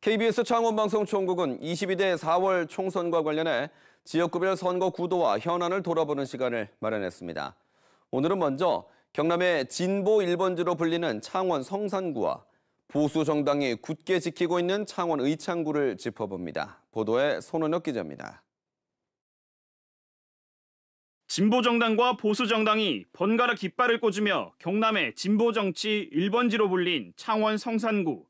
KBS 창원방송총국은 22대 4월 총선과 관련해 지역구별 선거 구도와 현안을 돌아보는 시간을 마련했습니다. 오늘은 먼저 경남의 진보 1번지로 불리는 창원 성산구와 보수 정당이 굳게 지키고 있는 창원 의창구를 짚어봅니다. 보도에 손은혁 기자입니다. 진보 정당과 보수 정당이 번갈아 깃발을 꽂으며 경남의 진보 정치 1번지로 불린 창원 성산구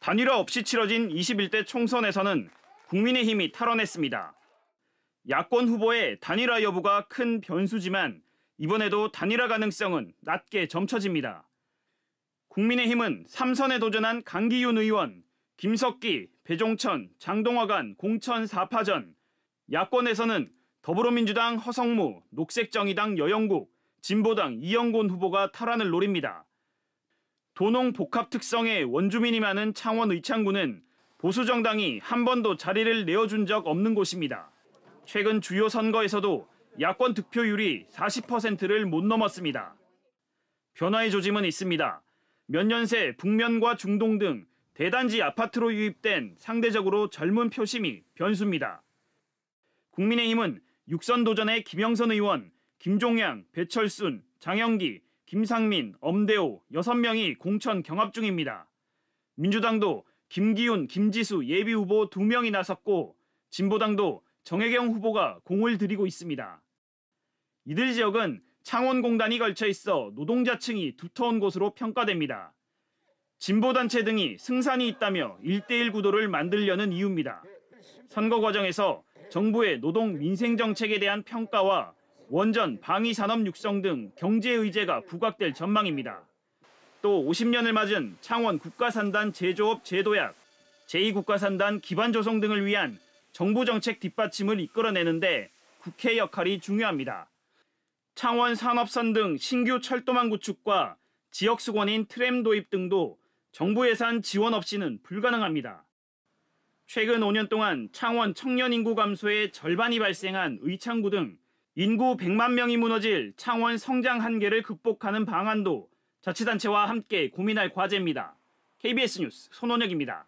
단일화 없이 치러진 21대 총선에서는 국민의힘이 탈원했습니다. 야권 후보의 단일화 여부가 큰 변수지만 이번에도 단일화 가능성은 낮게 점쳐집니다. 국민의힘은 3선에 도전한 강기윤 의원, 김석기, 배종천, 장동화 간 공천 4파전, 야권에서는 더불어민주당 허성무, 녹색정의당 여영국, 진보당 이영곤 후보가 탈환을 노립니다. 도농 복합 특성의 원주민이 많은 창원 의창구는 보수 정당이 한 번도 자리를 내어준 적 없는 곳입니다. 최근 주요 선거에서도 야권 득표율이 40%를 못 넘었습니다. 변화의 조짐은 있습니다. 몇 년 새 북면과 중동 등 대단지 아파트로 유입된 상대적으로 젊은 표심이 변수입니다. 국민의힘은 육선 도전의 김영선 의원, 김종양, 배철순, 장영기, 김상민, 엄대호 6명이 공천 경합 중입니다. 민주당도 김기훈, 김지수 예비 후보 2명이 나섰고 진보당도 정혜경 후보가 공을 들이고 있습니다. 이들 지역은 창원공단이 걸쳐 있어 노동자층이 두터운 곳으로 평가됩니다. 진보단체 등이 승산이 있다며 1대1 구도를 만들려는 이유입니다. 선거 과정에서 정부의 노동 민생 정책에 대한 평가와 원전, 방위 산업 육성 등 경제 의제가 부각될 전망입니다. 또 50년을 맞은 창원 국가산단 제조업 제도약, 제2국가산단 기반 조성 등을 위한 정부 정책 뒷받침을 이끌어내는데 국회 역할이 중요합니다. 창원 산업선 등 신규 철도망 구축과 지역 수건인 트램 도입 등도 정부 예산 지원 없이는 불가능합니다. 최근 5년 동안 창원 청년 인구 감소의 절반이 발생한 의창구 등 인구 100만 명이 무너질 창원 성장 한계를 극복하는 방안도 자치단체와 함께 고민할 과제입니다. KBS 뉴스 손원혁입니다.